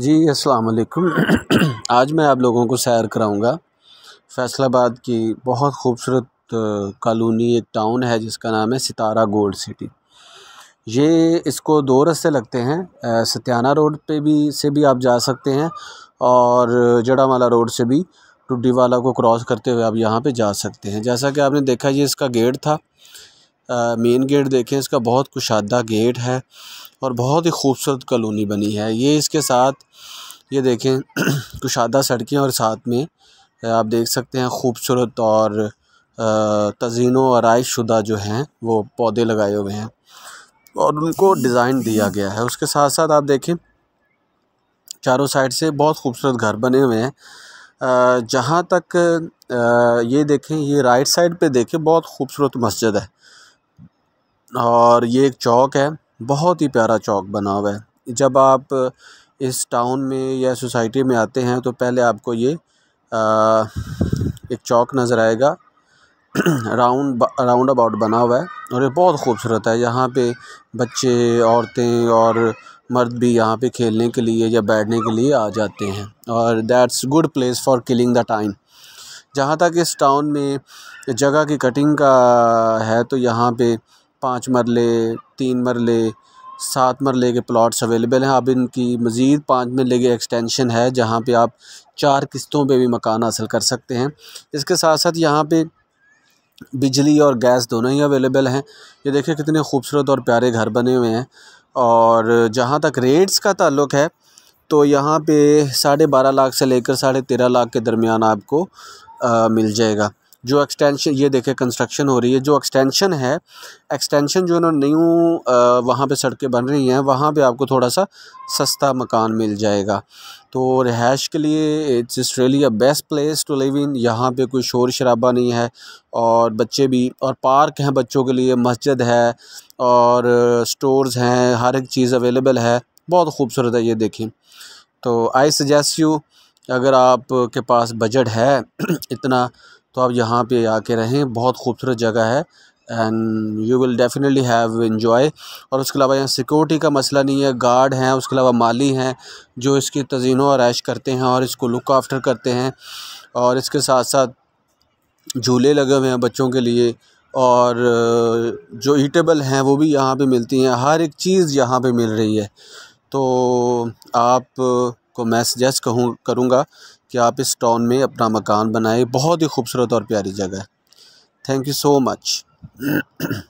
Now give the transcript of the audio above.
जी अस्सलाम वालेकुम आज मैं आप लोगों को सैर कराऊंगा फैसलाबाद की बहुत खूबसूरत कॉलोनी एक टाउन है जिसका नाम है सितारा गोल्ड सिटी ये इसको दो रस्ते लगते हैं सत्याना रोड पे भी से भी आप जा सकते हैं और जड़ावाला रोड से भी टुड्डी वाला को क्रॉस करते हुए आप यहाँ पे जा सकते हैं जैसा कि आपने देखा ये इसका गेट था मेन गेट देखें इसका बहुत कुशादा गेट है और बहुत ही खूबसूरत कॉलोनी बनी है ये इसके साथ ये देखें कुशादा सड़कें और साथ में आप देख सकते हैं खूबसूरत और तजीनों और शुदा जो हैं वो पौधे लगाए हुए हैं और उनको डिज़ाइन दिया गया है उसके साथ साथ आप देखें चारों साइड से बहुत खूबसूरत घर बने हुए हैं जहाँ तक ये देखें ये राइट साइड पे देखें बहुत खूबसूरत मस्जिद है और ये एक चौक है बहुत ही प्यारा चौक बना हुआ है जब आप इस टाउन में या सोसाइटी में आते हैं तो पहले आपको ये आ, एक चौक नज़र आएगा राउंड राउंड अबाउट बना हुआ है और ये बहुत खूबसूरत है यहाँ पे बच्चे औरतें और मर्द भी यहाँ पे खेलने के लिए या बैठने के लिए आ जाते हैं और that's good place for killing the time जहाँ तक इस टाउन में जगह की कटिंग का है तो यहाँ पे पाँच मरले तीन मरले सात मरले के प्लाट्स अवेलेबल हैं अब इनकी मज़ीद पाँच मरले की एक्सटेंशन है जहाँ पर आप चार किस्तों पर भी मकान हासिल कर सकते हैं इसके साथ साथ यहाँ पर बिजली और गैस दोनों ही अवेलेबल हैं ये देखिए कितने खूबसूरत और प्यारे घर बने हुए हैं और जहाँ तक रेट्स का ताल्लुक है तो यहाँ पे साढ़े बारह लाख से लेकर साढ़े तेरह लाख के दरमियान आपको आ, मिल जाएगा जो एक्सटेंशन ये देखे कंस्ट्रक्शन हो रही है जो एक्सटेंशन है एक्सटेंशन जो है ना न्यू वहाँ पे सड़कें बन रही हैं वहाँ पे आपको थोड़ा सा सस्ता मकान मिल जाएगा तो रिहाइश के लिए it's is best place to live in यहाँ पे कोई शोर शराबा नहीं है और बच्चे भी और पार्क हैं बच्चों के लिए मस्जिद है और स्टोर्स हैं हर एक चीज़ अवेलेबल है बहुत खूबसूरत है ये देखें तो आई सजेस्ट यू अगर आपके पास बजट है इतना तो आप यहाँ पे आके रहें बहुत खूबसूरत जगह है and you will definitely have enjoy और उसके अलावा यहाँ सिक्योरिटी का मसला नहीं है गार्ड हैं उसके अलावा माली हैं जो इसकी और आरइश करते हैं और इसको लुक आफ्टर करते हैं और इसके साथ साथ झूले लगे हुए हैं बच्चों के लिए और जो ईटेबल हैं वो भी यहाँ पे मिलती हैं हर एक चीज़ यहाँ पे मिल रही है तो आप को मैं सजेस्ट कहूँ करूँगा कि आप इस टाउन में अपना मकान बनाएं बहुत ही खूबसूरत और प्यारी जगह है थैंक यू सो मच